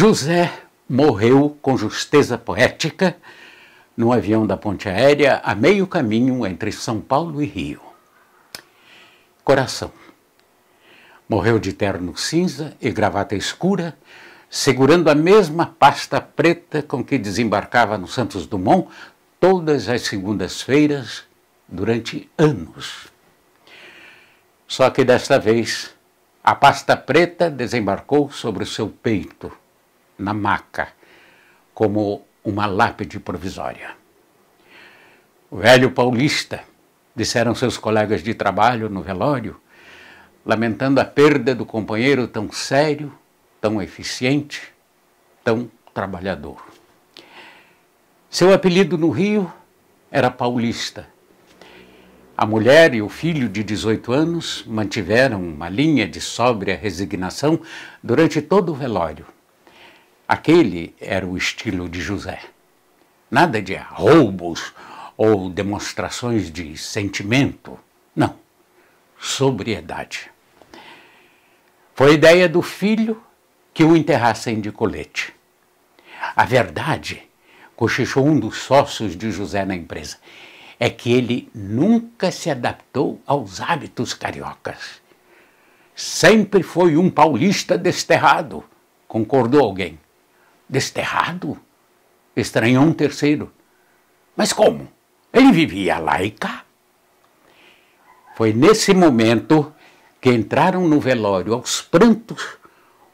José morreu com justeza poética num avião da ponte aérea a meio caminho entre São Paulo e Rio. Coração. Morreu de terno cinza e gravata escura, segurando a mesma pasta preta com que desembarcava no Santos Dumont todas as segundas-feiras durante anos. Só que desta vez, a pasta preta desembarcou sobre o seu peito na maca, como uma lápide provisória. Velho paulista, disseram seus colegas de trabalho no velório, lamentando a perda do companheiro tão sério, tão eficiente, tão trabalhador. Seu apelido no Rio era Paulista. A mulher e o filho de 18 anos mantiveram uma linha de sóbria resignação durante todo o velório. Aquele era o estilo de José. Nada de roubos ou demonstrações de sentimento. Não. Sobriedade. Foi a ideia do filho que o enterrassem de colete. A verdade, cochichou um dos sócios de José na empresa, é que ele nunca se adaptou aos hábitos cariocas. Sempre foi um paulista desterrado, concordou alguém. Desterrado? Estranhou um terceiro. Mas como? Ele vivia lá e cá. Foi nesse momento que entraram no velório, aos prantos,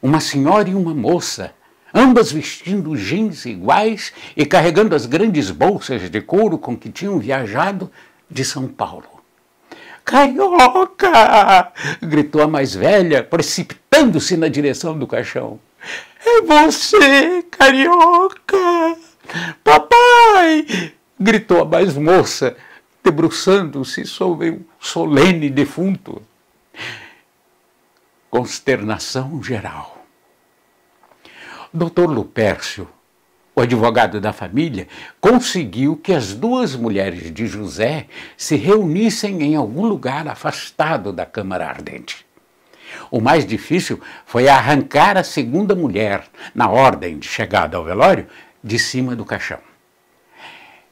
uma senhora e uma moça, ambas vestindo jeans iguais e carregando as grandes bolsas de couro com que tinham viajado de São Paulo. Carioca! gritou a mais velha, precipitando-se na direção do caixão. É você, carioca! Papai! gritou a mais moça, debruçando-se sobre o solene defunto. Consternação geral. Doutor Lupércio, o advogado da família, conseguiu que as duas mulheres de José se reunissem em algum lugar afastado da Câmara Ardente. O mais difícil foi arrancar a segunda mulher, na ordem de chegada ao velório, de cima do caixão.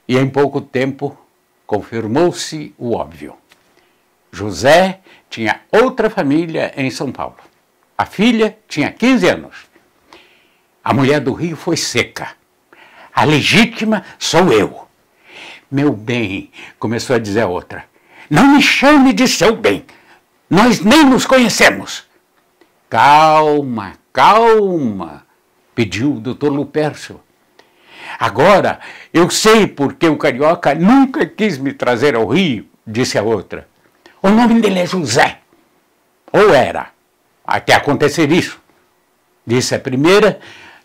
E em pouco tempo confirmou-se o óbvio. José tinha outra família em São Paulo. A filha tinha 15 anos. A mulher do Rio foi seca. A legítima sou eu. Meu bem, começou a dizer a outra, não me chame de seu bem. Nós nem nos conhecemos. Calma, calma, pediu o doutor Lupercio. Agora, eu sei porque o carioca nunca quis me trazer ao Rio, disse a outra. O nome dele é José. Ou era, até acontecer isso. Disse a primeira,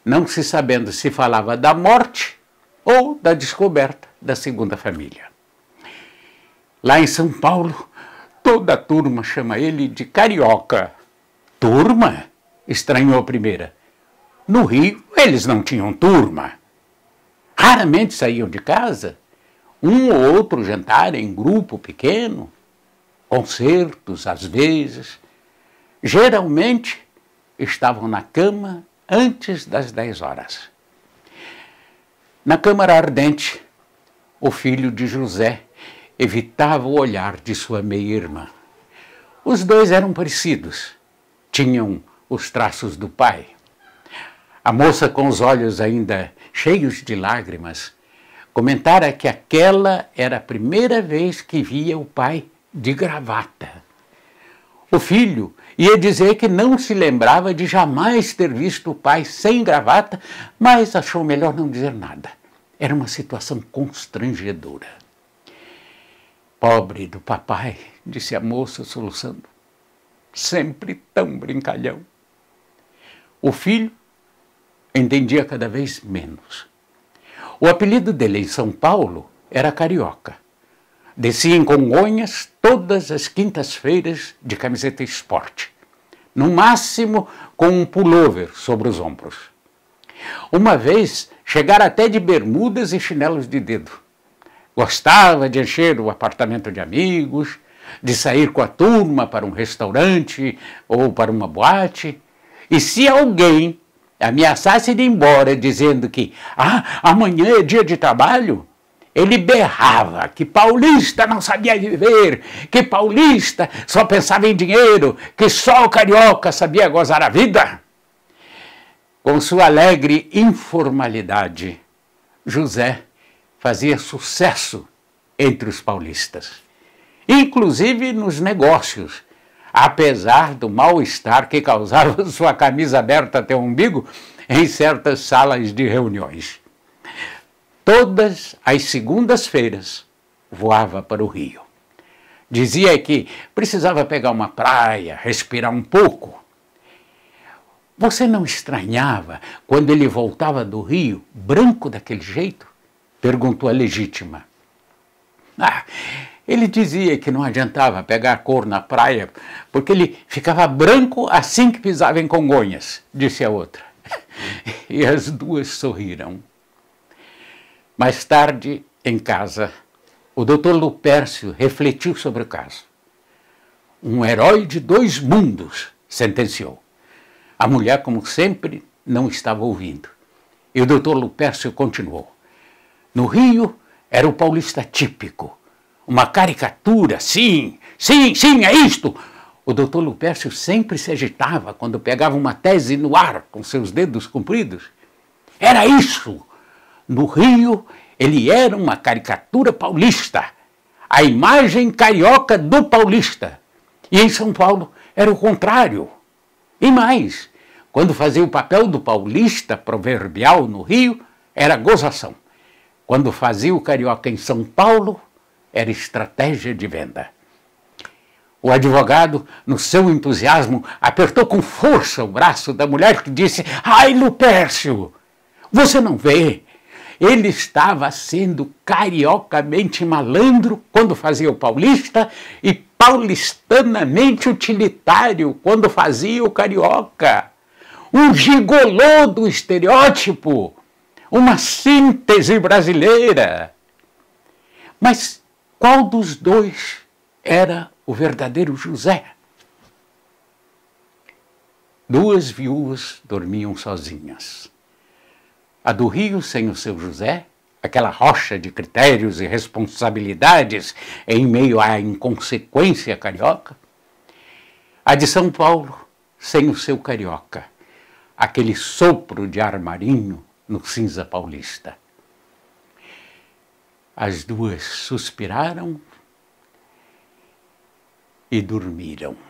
não se sabendo se falava da morte ou da descoberta da segunda família. Lá em São Paulo, Toda a turma chama ele de carioca. Turma? estranhou a primeira. No Rio, eles não tinham turma. Raramente saíam de casa. Um ou outro jantar em grupo pequeno, concertos às vezes. Geralmente estavam na cama antes das 10 horas. Na Câmara Ardente, o filho de José evitava o olhar de sua meia-irmã. Os dois eram parecidos, tinham os traços do pai. A moça, com os olhos ainda cheios de lágrimas, comentara que aquela era a primeira vez que via o pai de gravata. O filho ia dizer que não se lembrava de jamais ter visto o pai sem gravata, mas achou melhor não dizer nada. Era uma situação constrangedora. Pobre do papai, disse a moça soluçando. Sempre tão brincalhão. O filho entendia cada vez menos. O apelido dele em São Paulo era Carioca. Descia em Congonhas todas as quintas-feiras de camiseta esporte, no máximo com um pullover sobre os ombros. Uma vez chegara até de bermudas e chinelos de dedo. Gostava de encher o apartamento de amigos, de sair com a turma para um restaurante ou para uma boate. E se alguém ameaçasse de ir embora dizendo que ah, amanhã é dia de trabalho, ele berrava que paulista não sabia viver, que paulista só pensava em dinheiro, que só o carioca sabia gozar a vida. Com sua alegre informalidade, José fazia sucesso entre os paulistas, inclusive nos negócios. Apesar do mal-estar que causava sua camisa aberta até o umbigo em certas salas de reuniões. Todas as segundas-feiras voava para o Rio. Dizia que precisava pegar uma praia, respirar um pouco. Você não estranhava quando ele voltava do Rio, branco daquele jeito? Perguntou a legítima. Ah, ele dizia que não adiantava pegar cor na praia, porque ele ficava branco assim que pisava em Congonhas, disse a outra. E as duas sorriram. Mais tarde, em casa, o doutor Lupércio refletiu sobre o caso. Um herói de dois mundos, sentenciou. A mulher, como sempre, não estava ouvindo. E o doutor Lupércio continuou. No Rio, era o paulista típico. Uma caricatura, sim, sim, sim, é isto. O doutor Lupércio sempre se agitava quando pegava uma tese no ar com seus dedos compridos. Era isso. No Rio, ele era uma caricatura paulista, a imagem carioca do paulista. E em São Paulo era o contrário. E mais, quando fazia o papel do paulista proverbial no Rio, era gozação. Quando fazia o carioca em São Paulo, era estratégia de venda. O advogado, no seu entusiasmo, apertou com força o braço da mulher que disse: Ai, Lupércio, você não vê? Ele estava sendo cariocamente malandro quando fazia o paulista e paulistanamente utilitário quando fazia o carioca. Um gigolô do estereótipo uma síntese brasileira. Mas qual dos dois era o verdadeiro José? Duas viúvas dormiam sozinhas. A do Rio sem o seu José, aquela rocha de critérios e responsabilidades em meio à inconsequência carioca. A de São Paulo sem o seu carioca, aquele sopro de ar marinho no cinza paulista. As duas suspiraram e dormiram.